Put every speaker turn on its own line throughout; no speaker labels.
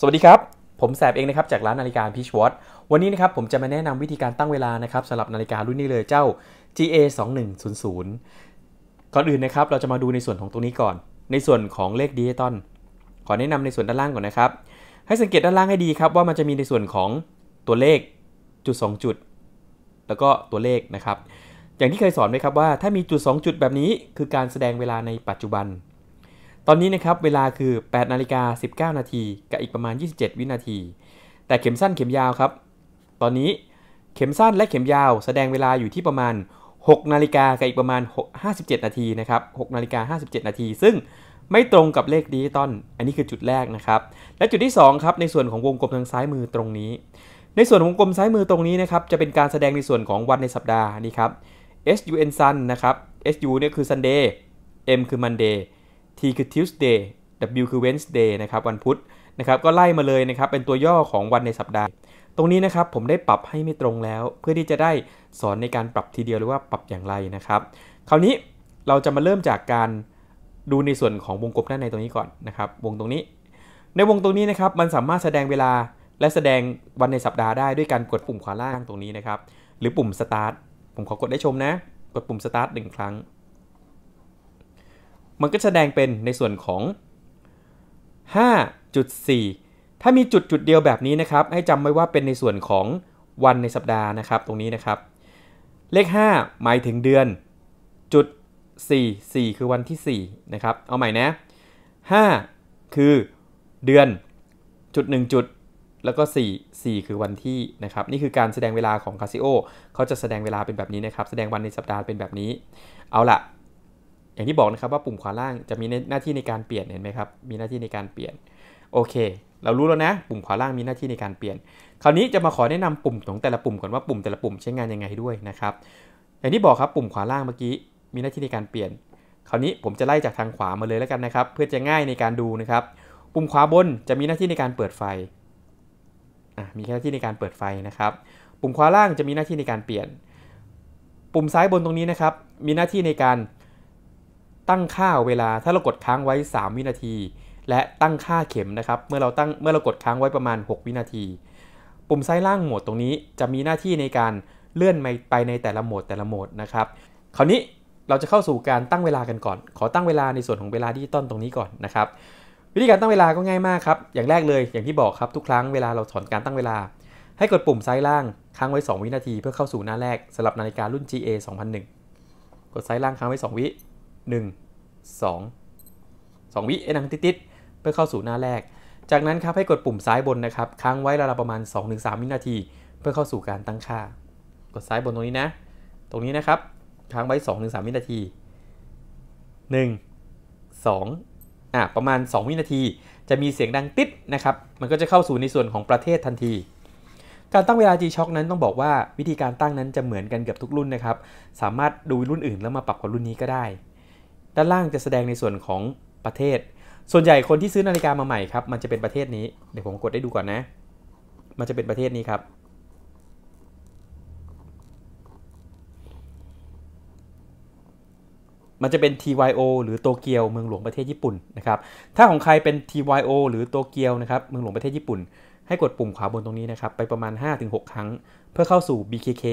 สวัสดีครับ ผมแสบเองนะครับจากร้านนาฬิกาพีชวอตวันนี้นะครับผมจะมาแนะนำวิธีการตั้งเวลานะครับสำหรับนาฬิการุ่นนี้เลยเจ้า GA 2 1 0 0ก่อนอื่นนะครับเราจะมาดูในส่วนของตรงนี้ก่อน ในส่วนของเลขดิจิตอลขอแนะนำในส่วนด้านล่างก่อนนะครับ ให้สังเกตด้านล่างให้ดีครับว่ามันจะมีในส่วนของตัวเลขจุด2จุด แล้วก็ตัวเลขนะครับอย่างที่เคยสอนไว้ครับว่าถ้ามีจุด2จุดแบบนี้ คือการแสดงเวลาในปัจจุบันตอนนี้นะครับเวลาคือ8นาฬิกา19นาทีกับอีกประมาณ 27 วินาที แต่เข็มสั้นเข็มยาวครับ ตอนนี้เข็มสั้นและเข็มยาว แสดงเวลาอยู่ที่ประมาณ6นาฬิกากับอีกประมาณ57นาทีนะครับ6นาฬิกา57นาทีซึ่งไม่ตรงกับเลขดิจิตอลอันนี้คือจุดแรกนะครับและจุดที่2ครับในส่วนของวงกลมทางซ้ายมือตรงนี้ ในส่วนวงกลมซ้ายมือตรงนี้นะครับจะเป็นการแสดงในส่วนของวันในสัปดาห์นี่ครับ sun นะครับ su เนี่ยคือ Sunday m คือ Monday T คือ Tuesday W คือ Wednesday นะครับวันพุธนะครับก็ไล่มาเลยนะครับเป็นตัวย่อของวันในสัปดาห์ ตรงนี้นะครับ ผมได้ปรับให้ไม่ตรงแล้ว เพื่อที่จะได้สอนในการปรับทีเดียวหรือว่าปรับอย่างไรนะครับคราวนี้เราจะมาเริ่มจากการดูในส่วนของวงกลมด้านในตรงนี้ก่อนนะครับวงตรงนี้ ในวงตรงนี้นะครับมันสามารถแสดงเวลาและแสดงวันในสัปดาห์ได้ด้วยการกดปุ่มขวาล่างตรงนี้นะครับหรือปุ่ม start ผมขอกดได้ชมนะ กดปุ่ม start หนึ่งครั้งมันก็แสดงเป็นในส่วนของ 5.4 ถ้ามีจุดจุดเดียวแบบนี้นะครับ ให้จำไว้ว่าเป็นในส่วนของวันในสัปดาห์นะครับตรงนี้นะครับเลข 5 หมายถึงเดือนจุด4 4 คือวันที่4นะครับเอาใหม่นะ5คือเดือนจุด1จุดแล้วก็4 4 คือวันที่นะครับนี่คือการแสดงเวลาของคาซิโอเขาจะแสดงเวลาเป็นแบบนี้นะครับ แสดงวันในสัปดาห์เป็นแบบนี้ เอาละอย่างที่บอกนะครับว่าปุ่มขวาล่างจะมีหน้าที่ในการเปลี่ยนเห็นไหมครับ มีหน้าที่ในการเปลี่ยนโอเค เรารู้แล้วนะ ปุ่มขวาล่างมีหน้าที่ในการเปลี่ยน คราวนี้จะมาขอแนะนำปุ่มของแต่ละปุ่ม ก่อนว่าปุ่มแต่ละปุ่มใช้งานยังไงด้วยนะครับอย่างที่บอกครับปุ่มขวาล่างเมื่อกี้ มีหน้าที่ในการเปลี่ยนคราวนี้ผมจะไล่จากทางขวามาเลยแล้วกันนะครับ เพื่อจะง่ายในการดูนะครับ ปุ่มขวาบนจะมีหน้าที่ในการเปิดไฟมีหน้าที่ในการเปิดไฟนะครับ ปุ่มขวาล่างจะมีหน้าที่ในการเปลี่ยน ปุ่มซ้ายบนตรงนี้นะครับมีหน้าที่ในการตั้งค่าเวลาถ้าเรากดค้างไว้ 3 วินาที และตั้งค่าเข็มนะครับเมื่อเราตั้งเมื่อเรากดค้างไว้ประมาณ 6 วินาที ปุ่มซ้ายล่างโหมดตรงนี้จะมีหน้าที่ในการเลื่อนไปในแต่ละโหมดแต่ละโหมดนะครับคราวนี้เราจะเข้าสู่การตั้งเวลากันก่อน ขอตั้งเวลาในส่วนของเวลาดิจิตอลตรงนี้ก่อนนะครับวิธีการตั้งเวลาก็ง่ายมากครับอย่างแรกเลยอย่างที่บอกครับทุกครั้งเวลาเราถอนการตั้งเวลา ให้กดปุ่มซ้ายล่างค้างไว้ 2 วินาที เพื่อเข้าสู่หน้าแรกสำหรับนาฬิการุ่น GA 2001 กดซ้ายล่างค้างไว้2วิ1 2 2 วิเอ็นังติดๆเพื่อเข้าสู่หน้าแรก จากนั้นครับให้กดปุ่มซ้ายบนนะครับค้างไว้ราวประมาณ 2-3วินาที เพื่อเข้าสู่การตั้งค่า กดซ้ายบนตรงนี้นะ ตรงนี้นะครับค้างไว้2-3 วินาที1 2อ่ะประมาณ 2 วินาที จะมีเสียงดังติดนะครับมันก็จะเข้าสู่ในส่วนของประเทศทันที การตั้งเวลา G-Shock นั้นต้องบอกว่าวิธีการตั้งนั้นจะเหมือนกันเกือบทุกรุ่นนะครับสามารถดูรุ่นอื่น แล้วมาปรับกับรุ่นนี้ก็ได้ด้านล่างจะแสดงในส่วนของประเทศ ส่วนใหญ่คนที่ซื้อนาฬิกามาใหม่ครับมันจะเป็นประเทศนี้ เดี๋ยวผมกดได้ดูก่อนนะ มันจะเป็นประเทศนี้ครับ มันจะเป็น TYO หรือโตเกียว เมืองหลวงประเทศญี่ปุ่นนะครับ ถ้าของใครเป็น TYO หรือโตเกียวนะครับ เมืองหลวงประเทศญี่ปุ่น ให้กดปุ่มขวาบนตรงนี้นะครับไปประมาณ 5-6 ครั้ง เพื่อเข้าสู่ BKK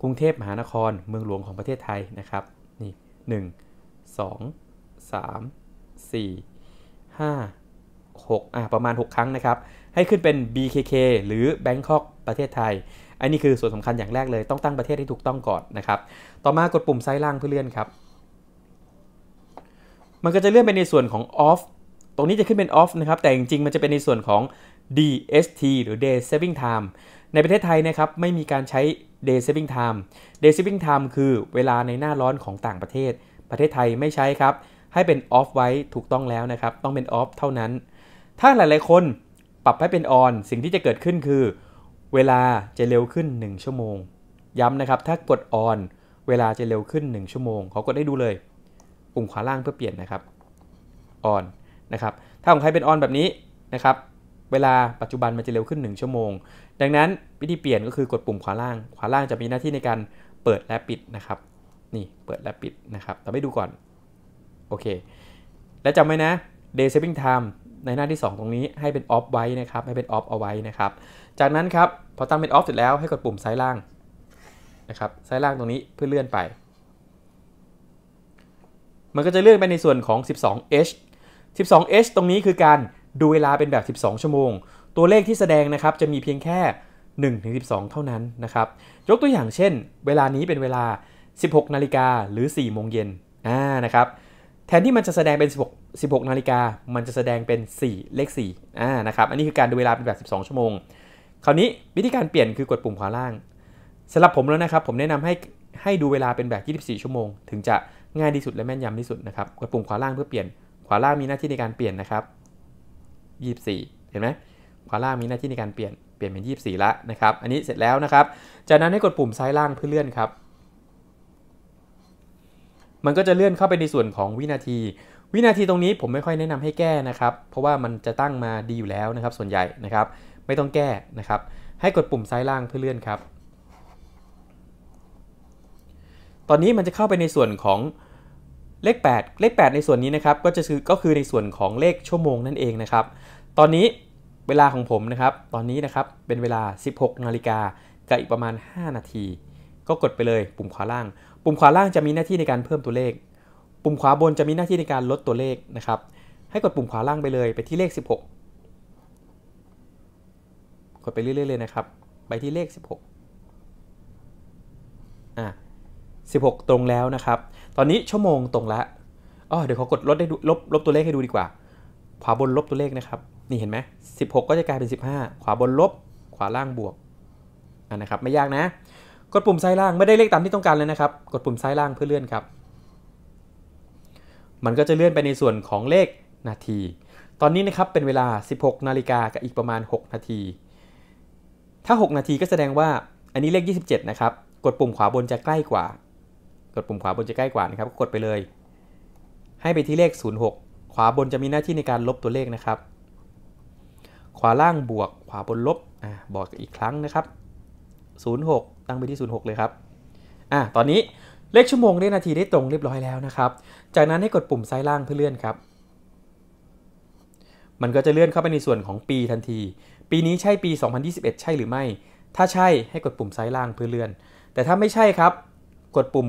กรุงเทพมหานคร เมืองหลวงของประเทศไทยนะครับ นี่1 2 3 4 5 6อ่าประมาณ 6 ครั้งนะครับ ให้ขึ้นเป็น BKK หรือ Bangkok ประเทศไทย อันนี้คือส่วนสำคัญอย่างแรกเลย ต้องตั้งประเทศให้ถูกต้องก่อนนะครับ ต่อมากดปุ่มซ้ายล่างเพื่อเลื่อนครับ มันก็จะเลื่อนไปในส่วนของ off ตรงนี้จะขึ้นเป็น off นะครับ แต่จริงๆ มันจะเป็นในส่วนของ DST หรือ day saving time ในประเทศไทยนะครับ ไม่มีการใช้ day saving time day saving time คือเวลาในหน้าร้อนของต่างประเทศประเทศไทยไม่ใช้ครับ ให้เป็นออฟไว้ถูกต้องแล้วนะครับ ต้องเป็นออฟเท่านั้น ถ้าหลาย ๆ คนปรับให้เป็นออนสิ่งที่จะเกิดขึ้นคือ เวลาจะเร็วขึ้น 1 ชั่วโมง ย้ำนะครับถ้ากดออนเวลาจะเร็วขึ้น 1 ชั่วโมงขอกดได้ดูเลย ปุ่มขวาล่างเพื่อเปลี่ยนนะครับออนนะครับถ้าของใครเป็นออนแบบนี้นะครับเวลาปัจจุบันมันจะเร็วขึ้น 1 ชั่วโมง ดังนั้นวิธีเปลี่ยนก็คือกดปุ่มขวาล่าง ขวาล่างจะมีหน้าที่ในการเปิดและปิดนะครับนี่เปิดและปิดนะครับเราไม่ดูก่อน โอเค และจำไว้นะ day saving time ในหน้าที่ 2 ตรงนี้ให้เป็น off ไว้นะครับ ให้เป็น off เอาไว้นะครับ จากนั้นครับ พอตั้งเป็น off เสร็จแล้วให้กดปุ่มซ้ายล่างนะครับ ซ้ายล่างตรงนี้เพื่อเลื่อนไป มันก็จะเลื่อนไปในส่วนของ 12h 12h ตรงนี้คือการดูเวลาเป็นแบบ 12 ชั่วโมง ตัวเลขที่แสดงนะครับ จะมีเพียงแค่1-12 เท่านั้นนะครับ ยกตัวอย่างเช่น เวลานี้เป็นเวลา16นาฬิกาหรือ4โมงเย็นอ่านะครับแทนที่มันจะแสดงเป็น 16 16นาฬิกามันจะแสดงเป็น 4 เลข 4อ่านะครับอันนี้คือการดูเวลาเป็นแบบ12ชั่วโมงคราวนี้วิธีการเปลี่ยนคือกดปุ่มขวาล่างสำหรับผมแล้วนะครับผมแนะนำให้ให้ดูเวลาเป็นแบบ 24 ชั่วโมง ถึงจะง่ายที่สุดและแม่นยำที่สุดนะครับกดปุ่มขวาล่างเพื่อเปลี่ยนขวาล่างมีหน้าที่ในการเปลี่ยนนะครับ24เห็นไหมขวาล่างมีหน้าที่ในการเปลี่ยนเปลี่ยนเป็น24ละนะครับอันนี้เสร็จแล้วนะครับจากนั้นให้กดปุ่มซ้ายล่างเพื่อเลื่อนครับมันก็จะเลื่อนเข้าไปในส่วนของวินาที วินาทีตรงนี้ผมไม่ค่อยแนะนำให้แก้นะครับ เพราะว่ามันจะตั้งมาดีอยู่แล้วนะครับส่วนใหญ่นะครับ ไม่ต้องแก้นะครับ ให้กดปุ่มซ้ายล่างเพื่อเลื่อนครับ ตอนนี้มันจะเข้าไปในส่วนของเลข 8 เลข 8 ในส่วนนี้นะครับก็จะคือก็คือในส่วนของเลขชั่วโมงนั่นเองนะครับ ตอนนี้เวลาของผมนะครับตอนนี้นะครับเป็นเวลา 16นาฬิกากับอีกประมาณ 5 นาที ก็กดไปเลย ปุ่มขวาล่างปุ่มขวาล่างจะมีหน้าที่ในการเพิ่มตัวเลข ปุ่มขวาบนจะมีหน้าที่ในการลดตัวเลขนะครับ ให้กดปุ่มขวาล่างไปเลย ไปที่เลข 16กดไปเรื่อยๆเลยนะครับ ไปที่เลข 16อ่ะ16 ตรงแล้วนะครับ ตอนนี้ชั่วโมงตรงละอ๋อเดี๋ยวขอกดลดได้ลบลบตัวเลขให้ดูดีกว่า ขวาบนลบตัวเลขนะครับ นี่เห็นไหม16 ก็จะกลายเป็น 15 ขวาบนลบ ขวาล่างบวก อ่ะนะครับ ไม่ยากนะกดปุ่มซ้ายล่างไม่ได้เลขตามที่ต้องการเลยนะครับ กดปุ่มซ้ายล่างเพื่อเลื่อนครับ มันก็จะเลื่อนไปในส่วนของเลขนาที ตอนนี้นะครับเป็นเวลา 16นาฬิกากับอีกประมาณ 6 นาที ถ้า 6 นาทีก็แสดงว่าอันนี้เลข 27นะครับกดปุ่มขวาบนจะใกล้กว่า กดปุ่มขวาบนจะใกล้กว่านะครับกดไปเลย ให้ไปที่เลข 06 ขวาบนจะมีหน้าที่ในการลบตัวเลขนะครับ ขวาล่างบวกขวาบนลบอ่าบอกอีกครั้งนะครับ06ตั้งไปที่ 06 เลยครับอ่ะตอนนี้เลขชั่วโมงได้นาทีได้ตรงเรียบร้อยแล้วนะครับ จากนั้นให้กดปุ่มซ้ายล่างเพื่อเลื่อนครับ มันก็จะเลื่อนเข้าไปในส่วนของปีทันที ปีนี้ใช่ปี 2021 ใช่หรือไม่ ถ้าใช่ให้กดปุ่มซ้ายล่างเพื่อเลื่อน แต่ถ้าไม่ใช่ครับ กดปุ่ม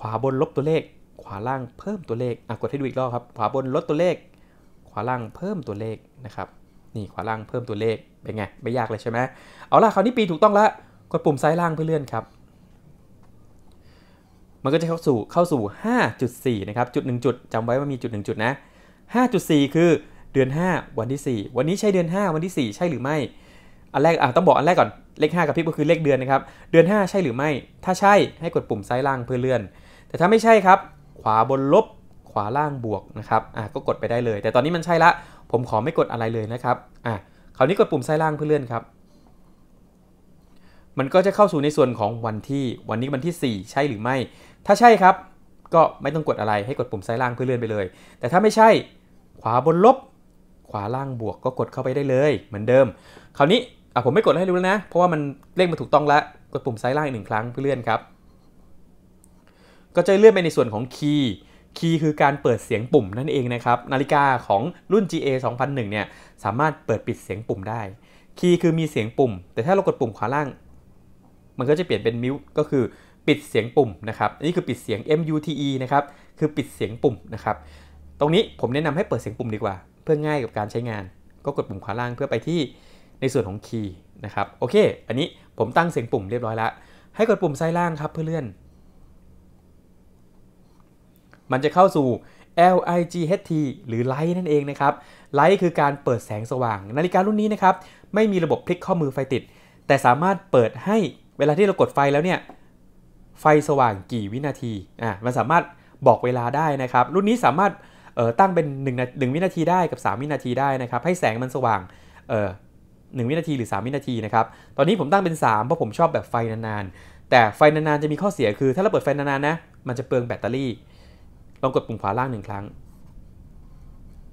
ขวาบนลบตัวเลข ขวาล่างเพิ่มตัวเลขอ่ะกดให้ดูอีกรอบครับ ขวาบนลดตัวเลข ขวาล่างเพิ่มตัวเลขนะครับ นี่ขวาล่างเพิ่มตัวเลข เป็นไงไม่ยากเลยใช่ไหม เอาล่ะคราวนี้ปีถูกต้องแล้วกดปุ่มซ้ายล่างเพื่อเลื่อนครับ มันก็จะเข้าสู่เข้าสู่5.4นะครับจุด1จุดจำไว้ว่ามีจุด1จุดนะ5.4 คือเดือน 5 วันที่ 4 วันนี้ใช่เดือน 5 วันที่ 4 ใช่หรือไม่ อันแรกอ่ะต้องบอกอันแรกก่อนเลข5กับพิบก็คือเลขเดือนนะครับเดือน 5 ใช่หรือไม่ ถ้าใช่ให้กดปุ่มซ้ายล่างเพื่อเลื่อน แต่ถ้าไม่ใช่ครับ ขวาบนลบขวาล่างบวกนะครับอ่ะก็กดไปได้เลย แต่ตอนนี้มันใช่ละ ผมขอไม่กดอะไรเลยนะครับอ่ะคราวนี้กดปุ่มซ้ายล่างเพื่อเลื่อนครับมันก็จะเข้าสู่ในส่วนของวันที่ วันนี้วันที่ 4 ใช่หรือไม่ ถ้าใช่ครับ ก็ไม่ต้องกดอะไร ให้กดปุ่มซ้ายล่างเพื่อเลื่อนไปเลย แต่ถ้าไม่ใช่ ขวาบนลบ ขวาล่างบวก ก็กดเข้าไปได้เลยเหมือนเดิม คราวนี้อ่ะผมไม่กดให้รู้แล้วนะ เพราะว่ามันเลขมันถูกต้องแล้ว กดปุ่มซ้ายล่างอีกหนึ่งครั้งเพื่อเลื่อนครับ ก็จะเลื่อนไปในส่วนของคีย์ คีย์คือการเปิดเสียงปุ่มนั่นเองนะครับ นาฬิกาของรุ่น GA 2001เนี่ย สามารถเปิดปิดเสียงปุ่มได้ คีย์คือมีเสียงปุ่ม แต่ถ้าเรากดปุ่มขวาล่างมันก็จะเปลี่ยนเป็นมิวก็คือปิดเสียงปุ่มนะครับ อันนี้คือปิดเสียง mute นะครับ คือปิดเสียงปุ่มนะครับ ตรงนี้ผมแนะนำให้เปิดเสียงปุ่มดีกว่า เพื่อง่ายกับการใช้งาน ก็กดปุ่มขวาล่างเพื่อไปที่ในส่วนของคีย์นะครับ โอเค อันนี้ผมตั้งเสียงปุ่มเรียบร้อยแล้ว ให้กดปุ่มซ้ายล่างครับเพื่อเลื่อน มันจะเข้าสู่ L I G H T หรือไลท์นั่นเองนะครับไลท์คือการเปิดแสงสว่าง นาฬิการุ่นนี้นะครับไม่มีระบบพลิกข้อมือไฟติด แต่สามารถเปิดให้เวลาที่เรากดไฟแล้วเนี่ย ไฟสว่างกี่วินาที อ่ะมันสามารถบอกเวลาได้นะครับ รุ่นนี้สามารถตั้งเป็น1งวินาทีได้กับ 3 วินาทีได้นะครับ ให้แสงมันสว่างหนึ่งวินาทีหรือ 3 วินาทีนะครับ ตอนนี้ผมตั้งเป็น 3 เพราะผมชอบแบบไฟนานๆแต่ไฟนานๆจะมีข้อเสียคือถ้าเราเปิดไฟนานๆนะ มันจะเปลืองแบตเตอรี่ ลองกดปุ่มขวาล่างหนึ่งครั้ง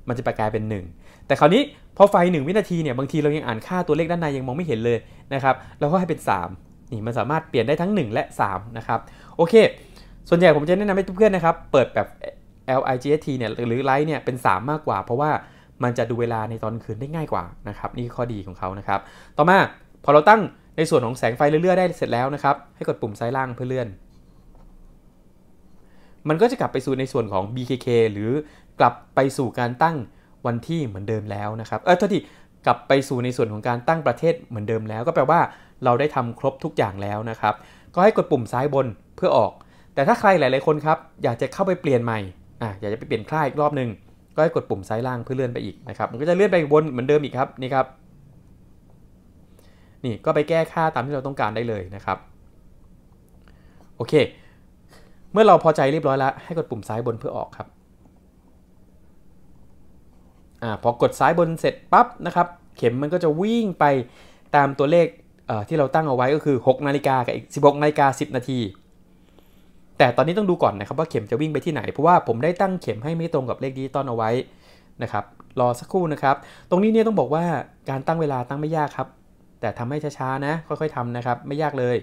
มันจะประกายเป็น 1 แต่คราวนี้พอไฟ 1 วินาทีเนี่ยบางทีเรายังอ่านค่าตัวเลขด้านในยังมองไม่เห็นเลยนะครับ เราก็ให้เป็น3นี่มันสามารถเปลี่ยนได้ทั้ง 1 และ 3 นะครับ โอเค ส่วนใหญ่ผมจะแนะนำให้เพื่อนๆนะครับ เปิดแบบ LIGST เนี่ยหรือไลท์เนี่ยเป็น 3 มากกว่า เพราะว่ามันจะดูเวลาในตอนคืนได้ง่ายกว่านะครับนี่ข้อดีของเขานะครับ ต่อมาพอเราตั้งในส่วนของแสงไฟเรื่อยๆได้เสร็จแล้วนะครับ ให้กดปุ่มซ้ายล่างเพื่อเลื่อน มันก็จะกลับไปสู่ในส่วนของ BKK หรือกลับไปสู่การตั้งวันที่เหมือนเดิมแล้วนะครับ เออทษทีกลับไปสู่ในส่วนของการตั้งประเทศเหมือนเดิมแล้วก็แปลว่าเราได้ทำครบทุกอย่างแล้วนะครับ ก็ให้กดปุ่มซ้ายบนเพื่อออก แต่ถ้าใครหลายๆคนครับ อยากจะเข้าไปเปลี่ยนใหม่อ่ะอยากจะไปเปลี่ยนค่ายอีกรอบหนึ่งก็ให้กดปุ่มซ้ายล่างเพื่อเลื่อนไปอีกนะครับ มันก็จะเลื่อนไปวนเหมือนเดิมอีกครับ นี่ครับ นี่ก็ไปแก้ค่าตามที่เราต้องการได้เลยนะครับ โอเค เมื่อเราพอใจเรียบร้อยแล้ว ให้กดปุ่มซ้ายบนเพื่อออกครับ อ่า พอกดซ้ายบนเสร็จปั๊บนะครับ เข็มมันก็จะวิ่งไปตามตัวเลขที่เราตั้งเอาไว้ก็คือ6นาฬิกากับอีก16นาฬิกา10นาที แต่ตอนนี้ต้องดูก่อนนะครับว่าเข็มจะวิ่งไปที่ไหน เพราะว่าผมได้ตั้งเข็มให้ไม่ตรงกับเลขดิจิตอลเอาไว้นะครับ รอสักครู่นะครับ ตรงนี้เนี่ยต้องบอกว่าการตั้งเวลาตั้งไม่ยากครับ แต่ทำให้ช้าๆนะ ค่อยๆทำนะครับ ไม่ยากเลย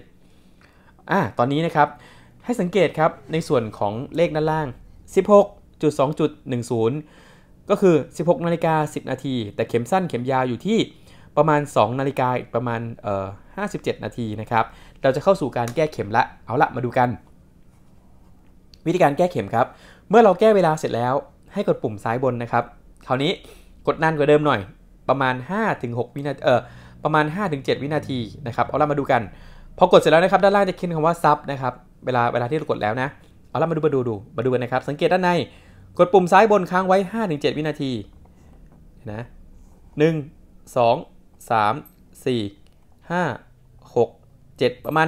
อ่าตอนนี้นะครับ ให้สังเกตครับ ในส่วนของเลขด้านล่าง 16.2.10 ก็คือ 16นาฬิกา10นาที แต่เข็มสั้นเข็มยาวอยู่ที่ประมาณ 2 นาฬิกาประมาณเอ่อ57 นาทีนะครับเราจะเข้าสู่การแก้เข็มละ เอาละมาดูกัน วิธีการแก้เข็มครับ เมื่อเราแก้เวลาเสร็จแล้ว ให้กดปุ่มซ้ายบนนะครับคราวนี้กดนานกว่าเดิมหน่อย ประมาณ 5-6 วินาทีเอ่อประมาณ 5-7 วินาทีนะครับเอาละมาดูกันพอกดเสร็จแล้วนะครับด้านล่างจะขึ้นคำว่าซับนะครับเวลาเวลาที่เรากดแล้วนะเอาละมาดูมาดูดูมาดูกันนะครับสังเกตด้านในกดปุ่มซ้ายบนค้างไว้5-7วินาทีนะหนึ่งสอง3 4 5 6 7 ประมาณ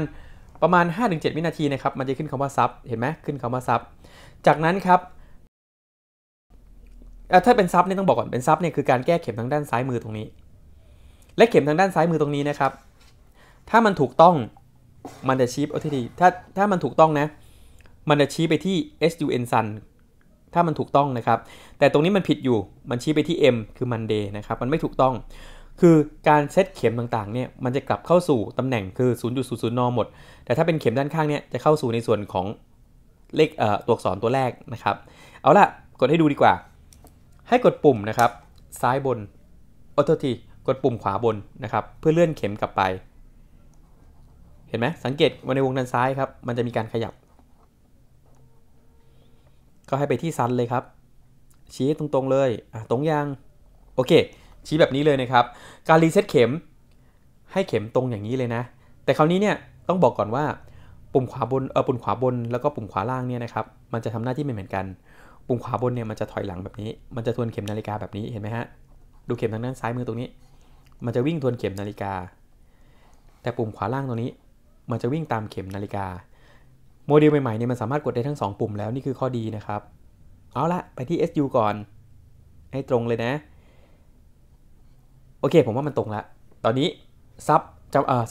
ประมาณ5-7วินาที นะครับ มันจะขึ้นคำว่า ซับ เห็นไหมขึ้นคำว่า ซับ จากนั้น ครับ ถ้า เป็น ซับ เนี่ย ต้อง บอก ก่อน เป็น ซับ เนี่ย คือ การ แก้ เข็มทางด้าน ซ้าย มือ ตรงนี้ และ เข็มทางด้าน ซ้าย มือ ตรงนี้ นะครับ ถ้า มัน ถูก ต้อง มันจะชี้อาที่ดีถ้า ถ้า มัน ถูกต้อง นะ มันจะชี้ ไปที่ sun sun ถ้า มัน ถูก ต้อง นะครับ แต่ตรงนี้มันผิดอยู่ มันชี้ไปที่ m คือ monday นะครับ มันไม่ถูกต้องคือการเซตเข็มต่างๆเนี่ยมันจะกลับเข้าสู่ตำแหน่งคือ 0.00นหมดแต่ถ้าเป็นเข็มด้านข้างเนี่ยจะเข้าสู่ในส่วนของเลขตัวอักษรตัวแรกนะครับเอาล่ะกดให้ดูดีกว่า ให้กดปุ่มนะครับซ้ายบนโอโททีกดปุ่มขวาบนนะครับ เพื่อเลื่อนเข็มกลับไป เห็นไหมสังเกตมาในวงด้านซ้ายครับมันจะมีการขยับ ก็ให้ไปที่ซันเลยครับชี้ตรงๆเลยตรงยังโอเคชี้แบบนี้เลยนะครับ การรีเซ็ตเข็ม ให้เข็มตรงอย่างนี้เลยนะ แต่คราวนี้เนี่ยต้องบอกก่อนว่า ปุ่มขวาบนเออปุ่มขวา บนแล้วก็ปุ่มขวาล่างเนี่ยนะครับมันจะทำหน้าที่ไม่เหมือนกัน ปุ่มขวาบนเนี่ยมันจะถอยหลังแบบนี้ มันจะทวนเข็มนาฬิกาแบบนี้เห็นไหมฮะดูเข็มทางด้านซ้ายมือตรงนี้ มันจะวิ่งทวนเข็มนาฬิกา แต่ปุ่มขวาล่างตรงนี้ มันจะวิ่งตามเข็มนาฬิกา โมเดลใหม่ๆเนี่ยมันสามารถกดได้ทั้ง 2 ปุ่มแล้วนี่คือข้อดีนะครับเอาละไปที่ SU ก่อนให้ตรงเลยนะโอเคผมว่ามันตรงแล้วตอนนี้ซับจะเอ่อ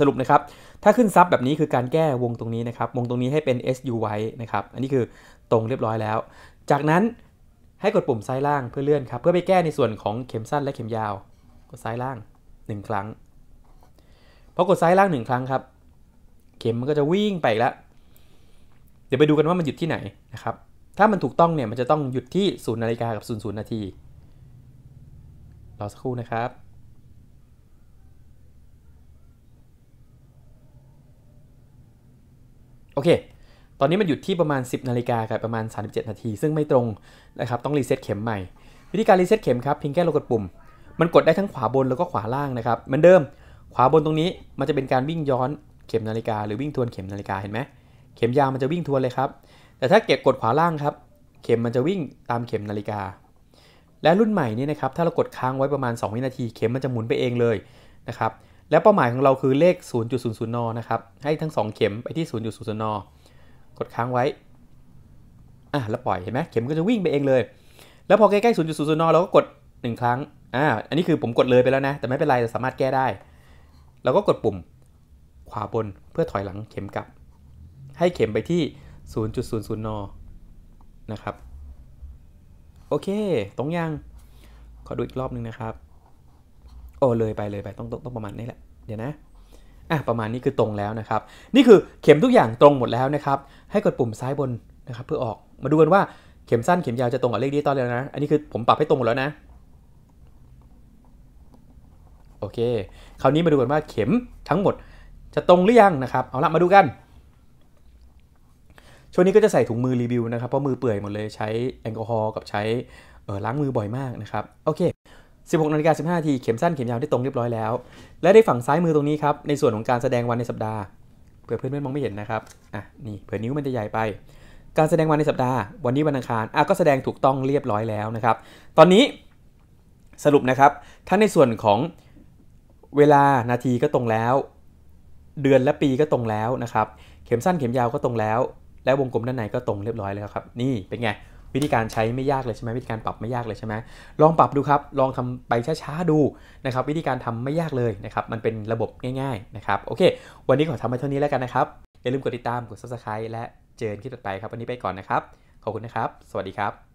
สรุปนะครับ ถ้าขึ้นซับแบบนี้คือการแก้วงตรงนี้นะครับ วงตรงนี้ให้เป็น SU ไว้นะครับ อันนี้คือตรงเรียบร้อยแล้ว จากนั้นให้กดปุ่มซ้ายล่างเพื่อเลื่อนครับ เพื่อไปแก้ในส่วนของเข็มสั้นและเข็มยาว กดซ้ายล่าง 1 ครั้งพอกดซ้ายล่าง 1 ครั้งครับ เข็มมันก็จะวิ่งไปแล้ว เดี๋ยวไปดูกันว่ามันหยุดที่ไหนนะครับ ถ้ามันถูกต้องเนี่ยมันจะต้องหยุดที่0นย์นาฬิกากับ0ูนย์นาทีรอสักครู่นะครับโอเค ตอนนี้มันหยุดที่ประมาณ 10นาฬิกากับประมาณ 37 นาที ซึ่งไม่ตรงนะครับต้องรีเซ็ตเข็มใหม่ วิธีการรีเซ็ตเข็มครับเพียงแค่เรากดปุ่ม มันกดได้ทั้งขวาบนแล้วก็ขวาล่างนะครับเหมือนเดิมขวาบนตรงนี้มันจะเป็นการวิ่งย้อน เข็มนาฬิกา หรือวิ่งทวนเข็มนาฬิกาเห็นไหมเข็มยาวมันจะวิ่งทวนเลยครับ แต่ถ้าเก็บกดขวาล่างครับ เข็มมันจะวิ่งตามเข็มนาฬิกาและรุ่นใหม่นี่นะครับถ้าเรากดค้างไว้ประมาณ2วินาทีเข็มมันจะหมุนไปเองเลยนะครับ และเป้าหมายของเราคือเลข 0.00นนะครับให้ทั้ง 2 เข็มไปที่ 0.00นกดค้างไว้อ่ะแล้วปล่อยเห็นไหมเข็มก็จะวิ่งไปเองเลย แล้วพอใกล้ๆ0.00นเราก็กด 1 ครั้งอ่าอันนี้คือผมกดเลยไปแล้วนะแต่ไม่เป็นไรเราสามารถแก้ได้ เราก็กดปุ่ม ขวาบนเพื่อถอยหลังเข็มกลับ ให้เข็มไปที่0.00นนะครับโอเค ตรงยัง ขอดูอีกรอบนึงนะครับ โอ้เลยไปเลยไป ต้องต้องประมาณนี้แหละ เดี๋ยวนะอ่ะประมาณนี้คือตรงแล้วนะครับ นี่คือเข็มทุกอย่างตรงหมดแล้วนะครับ ให้กดปุ่มซ้ายบนนะครับ เพื่อออก มาดูกันว่าเข็มสั้นเข็มยาวจะตรงกับเลขดีตอนแล้วนะ อันนี้คือ ผมปรับให้ ตรง หมดแล้วนะ โอเค คราวนี้มาดูกันว่าเข็มทั้งหมดจะตรงหรือยังนะครับ เอาละมาดูกันช่วงนี้ก็จะใส่ถุงมือรีวิวนะครับเพราะมือเปื่อยหมดเลยใช้แอลกอฮอล์กับใช้ล้างมือบ่อยมากนะครับโอเค16นาฬิกา15ทีเข็มสั้นเข็มยาวได้ตรงเรียบร้อยแล้ว และได้ฝั่งซ้ายมือตรงนี้ครับ ในส่วนของการแสดงวันในสัปดาห์เผื่อเพื่อนๆ มองไม่เห็นนะครับอ่ะนี่เผื่อนิ้วมันจะใหญ่ไป การแสดงวันในสัปดาห์วันนี้วันอังคารอ่ะก็แสดงถูกต้องเรียบร้อยแล้วนะครับ ตอนนี้สรุปนะครับถ้าในส่วนของเวลานาทีก็ตรงแล้ว เดือนและปีก็ตรงแล้วนะครับ เข็มสั้นเข็มยาวก็ตรงแล้วและวงกลมด้านในก็ตรงเรียบร้อยแล้วครับนี่เป็นไงวิธีการใช้ไม่ยากเลยใช่ไหมวิธีการปรับไม่ยากเลยใช่ไหมลองปรับดูครับ ลองทำไปช้าๆดูนะครับ วิธีการทำไม่ยากเลยนะครับมันเป็นระบบง่ายๆนะครับโอเค วันนี้ขอทำไปเท่านี้แล้วกันนะครับอย่าลืมกดติดตามกด subscribe และเจอกันที่ต่อไปครับวันนี้ไปก่อนนะครับขอบคุณนะครับ สวัสดีครับ